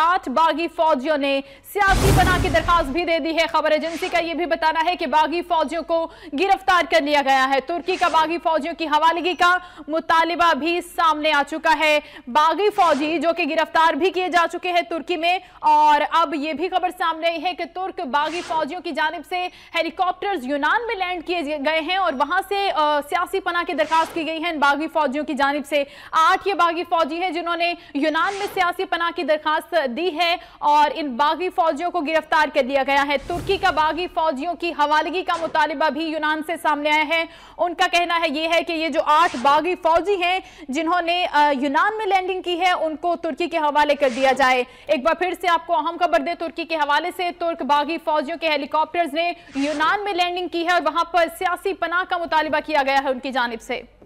आठ बागी फौजियों ने सियासी बना की दरखास्त भी दे दी है खबर एजेंसी का यह भी बताना है कि बागी फौजियों को गिरफ्तार कर लिया गया है तुर्की का बागी फौजियों की हवालगी का मुतालबा भी सामने आ चुका है बागी फौजी जो कि गिरफ्तार भी किए जा चुके हैं तुर्की में और अब यह भी खबर सामने आई है कि तुर्क बागी फौजियों की जानब से हेलीकॉप्टर यूनान में लैंड किए गए हैं और वहां से सियासी पना की दरखास्त की गई है बागी फौजियों की जानब से आठ ये बागी फौजी है जिन्होंने यूनान में सियासी पना की दरखास्त दी है और इन बागी फौजियों को गिरफ्तार कर लिया गया है तुर्की का बागी फौजियों की हवालगी का मुतालबा भी यूनान से सामने आया है उनका कहना है ये है कि ये जो आठ बागी फौजी हैं जिन्होंने यूनान में लैंडिंग की है उनको तुर्की के हवाले कर दिया जाए एक बार फिर से आपको अहम खबर दे तुर्की के हवाले से तुर्क बागी फौजियों के हेलीकॉप्टर्स ने यूनान में लैंडिंग की है और वहां पर सियासी पनाह का मुतालबा किया गया है उनकी जानब से